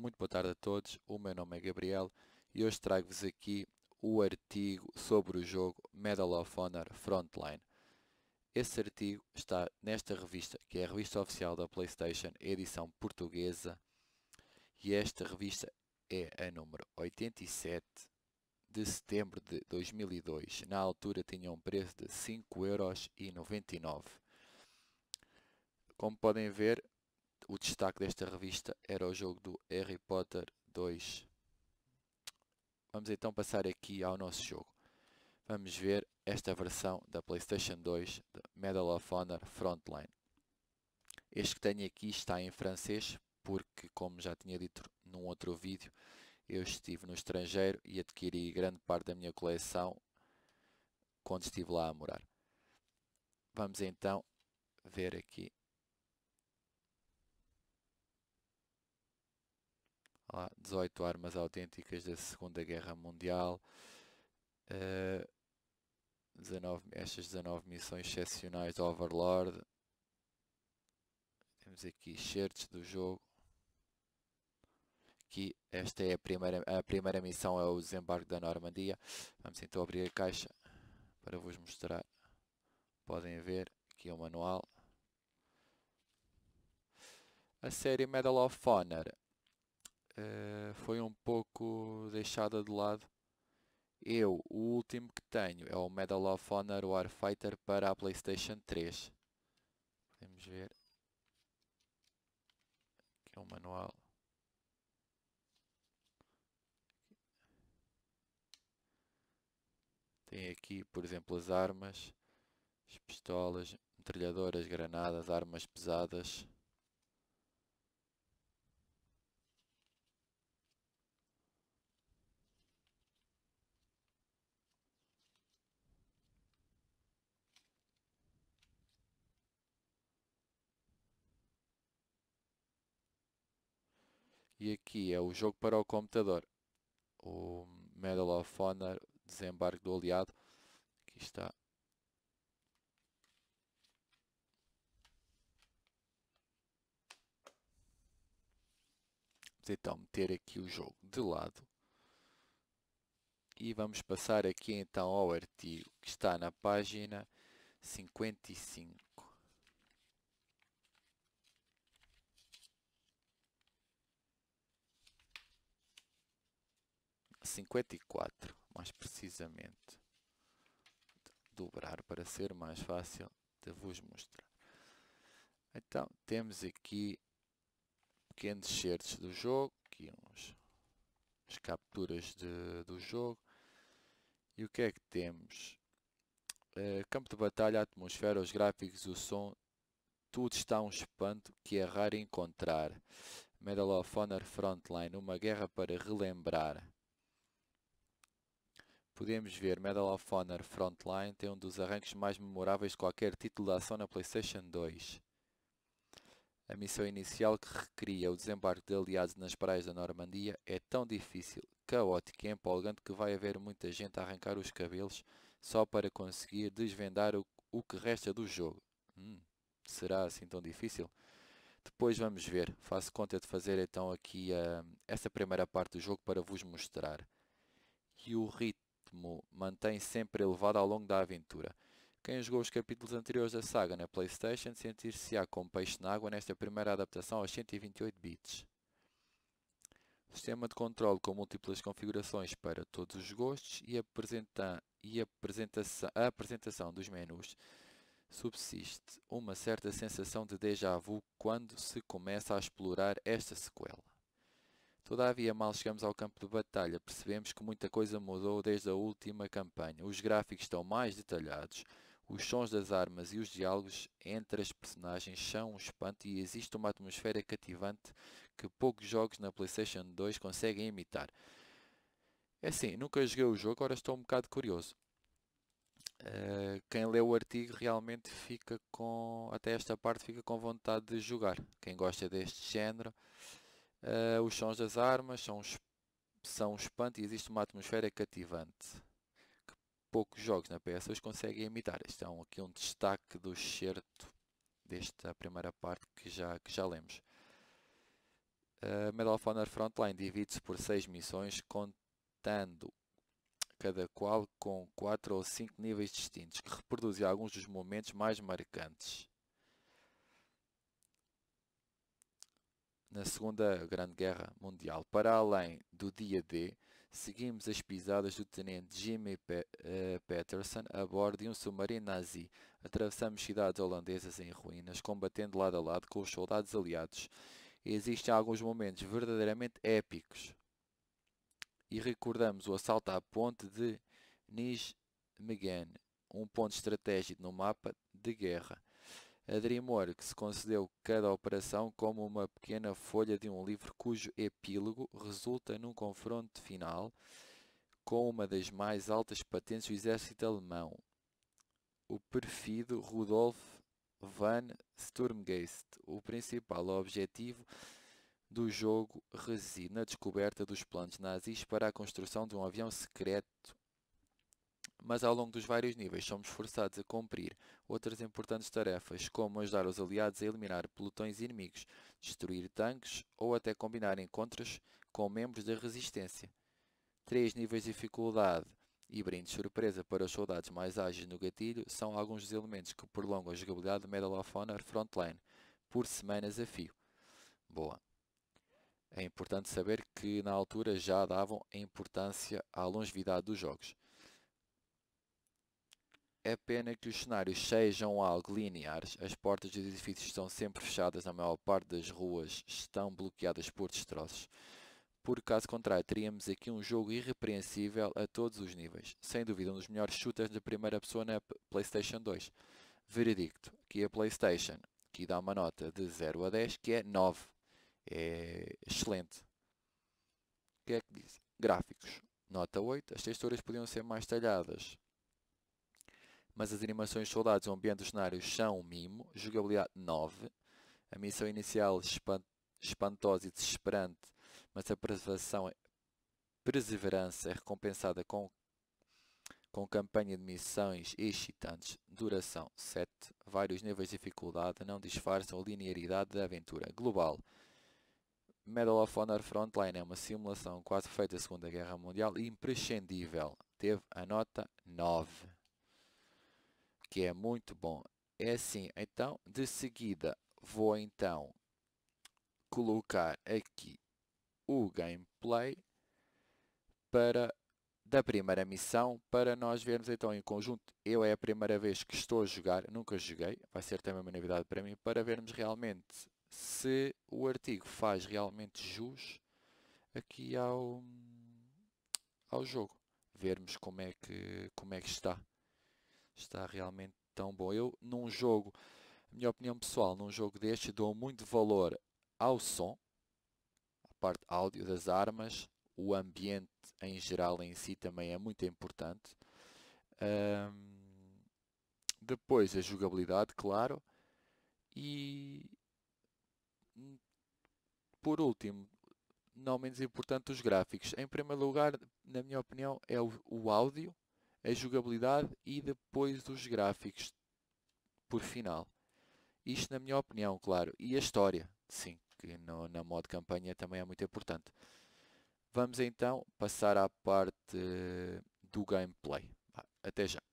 Muito boa tarde a todos, o meu nome é Gabriel e hoje trago-vos aqui o artigo sobre o jogo Medal of Honor Frontline. Esse artigo está nesta revista, que é a revista oficial da PlayStation, edição portuguesa, e esta revista é a número 87 de setembro de 2002. Na altura tinha um preço de 5,99€. Como podem ver, o destaque desta revista era o jogo do Harry Potter 2. Vamos então passar aqui ao nosso jogo. Vamos ver esta versão da PlayStation 2 de Medal of Honor Frontline. Este que tenho aqui está em francês, porque, como já tinha dito num outro vídeo, eu estive no estrangeiro e adquiri grande parte da minha coleção quando estive lá a morar. Vamos então ver aqui lá 18 armas autênticas da Segunda Guerra Mundial, uh, eh, 19, estas 19 missões excepcionais do Overlord. Temos aqui shirts do jogo. Aqui, esta é a primeira, a primeira missão, é o desembarque da Normandia. Vamos então abrir a caixa para vos mostrar. Podem ver, aqui é o manual. A série Medal of Honor eh, foi um pouco deixada de lado. Eu, o último que tenho é o Medal of Honor Warfighter para a Playstation 3. Podemos ver. Aqui é o manual. Tem aqui, por exemplo, as armas, as pistolas, metralhadoras, granadas, armas pesadas. E aqui é o jogo para o computador. O Medal of Honor, desembarque do aliado. Aqui está. Vamos então meter aqui o jogo de lado. E vamos passar aqui então ao artigo que está na página 55. 54, mais precisamente. Dobrar para ser mais fácil de vos mostrar. Então, temos aqui pequenos certos do jogo, aqui uns, as capturas de, do jogo. E o que é que temos? Uh, campo de batalha, atmosfera, os gráficos, o som, tudo está um espanto que é raro encontrar. Medal of Honor Frontline, uma guerra para relembrar podemos ver Medal of Honor Frontline tem um dos arranques mais memoráveis de qualquer título de ação na PlayStation 2. A missão inicial que recria o desembarque de aliados nas praias da Normandia é tão difícil, caótica e empolgante que vai haver muita gente a arrancar os cabelos só para conseguir desvendar o, o que resta do jogo. Hum, será assim tão difícil? Depois vamos ver. Faço conta de fazer então aqui uh, essa primeira parte do jogo para vos mostrar. E o ritmo ritmo mantém sempre elevado ao longo da aventura. Quem jogou os capítulos anteriores da saga na Playstation sentir-se-á como peixe na água nesta primeira adaptação aos 128 bits. Sistema de controle com múltiplas configurações para todos os gostos e, apresenta e a apresentação dos menus subsiste uma certa sensação de déjà vu quando se começa a explorar esta sequela. Todavia, mal chegamos ao campo de batalha, percebemos que muita coisa mudou desde a última campanha. Os gráficos estão mais detalhados, os sons das armas e os diálogos entre as personagens são um espanto e existe uma atmosfera cativante que poucos jogos na PlayStation 2 conseguem imitar. É assim, nunca joguei o jogo, agora estou um bocado curioso. Uh, quem lê o artigo realmente fica com, até esta parte, fica com vontade de jogar. Quem gosta deste género Uh, os sons das armas são, são um espanto e existe uma atmosfera cativante que poucos jogos na PS2 conseguem imitar. Isto é um, aqui um destaque do excerto desta primeira parte que já, que já lemos. Uh, Medal of Honor Frontline divide-se por seis missões, contando cada qual com quatro ou cinco níveis distintos, que reproduzem alguns dos momentos mais marcantes. na Segunda Grande Guerra Mundial. Para além do dia D, seguimos as pisadas do tenente Jimmy Pe uh, eh, Patterson a bordo de um submarino nazi. Atravessamos cidades holandesas em ruínas, combatendo lado a lado com os soldados aliados. Existem alguns momentos verdadeiramente épicos. E recordamos o assalto à ponte de Nijmegen, um ponto estratégico no mapa de guerra. A DreamWorks concedeu cada operação como uma pequena folha de um livro cujo epílogo resulta num confronto final com uma das mais altas patentes do exército alemão, o perfido Rudolf van Sturmgeist. O principal objetivo do jogo reside na descoberta dos planos nazis para a construção de um avião secreto mas ao longo dos vários níveis somos forçados a cumprir outras importantes tarefas, como ajudar os aliados a eliminar pelotões inimigos, destruir tanques ou até combinar encontros com membros da resistência. Três níveis de dificuldade e brinde surpresa para os soldados mais ágeis no gatilho são alguns dos elementos que prolongam a jogabilidade de Medal of Honor Frontline por semanas a fio. Boa. É importante saber que na altura já davam importância à longevidade dos jogos. É pena que os cenários sejam algo lineares. As portas dos edifícios estão sempre fechadas, a maior parte das ruas estão bloqueadas por destroços. Por caso contrário, teríamos aqui um jogo irrepreensível a todos os níveis. Sem dúvida, um dos melhores shooters de primeira pessoa na PlayStation 2. Veredicto, que a PlayStation, que dá uma nota de 0 a 10, que é 9. É excelente. O que é que diz? Gráficos, nota 8. As texturas podiam ser mais talhadas mas as animações soldados ao ambiente cenários são um mimo. Jogabilidade 9. A missão inicial espantosa e desesperante, mas a preservação, é, perseverança é recompensada com, com campanha de missões excitantes. Duração 7. Vários níveis de dificuldade não disfarçam a linearidade da aventura. Global. Medal of Honor Frontline é uma simulação quase feita da Segunda Guerra Mundial e imprescindível. Teve a nota 9 que é muito bom. É assim, então, de seguida, vou então colocar aqui o gameplay para da primeira missão para nós vermos então em conjunto. Eu é a primeira vez que estou a jogar, nunca joguei, vai ser também uma novidade para mim, para vermos realmente se o artigo faz realmente jus aqui ao, ao jogo. Vermos como é que, como é que está está realmente tão bom. Eu, num jogo, a minha opinião pessoal, num jogo deste, dou muito valor ao som, à parte áudio das armas, o ambiente em geral em si também é muito importante. Um, depois a jogabilidade, claro. E por último, não menos importante, os gráficos. Em primeiro lugar, na minha opinião, é o, o áudio a jogabilidade e depois dos gráficos, por final. Isto na minha opinião, claro. E a história, sim, que no, na modo campanha também é muito importante. Vamos então passar à parte do gameplay. Até já.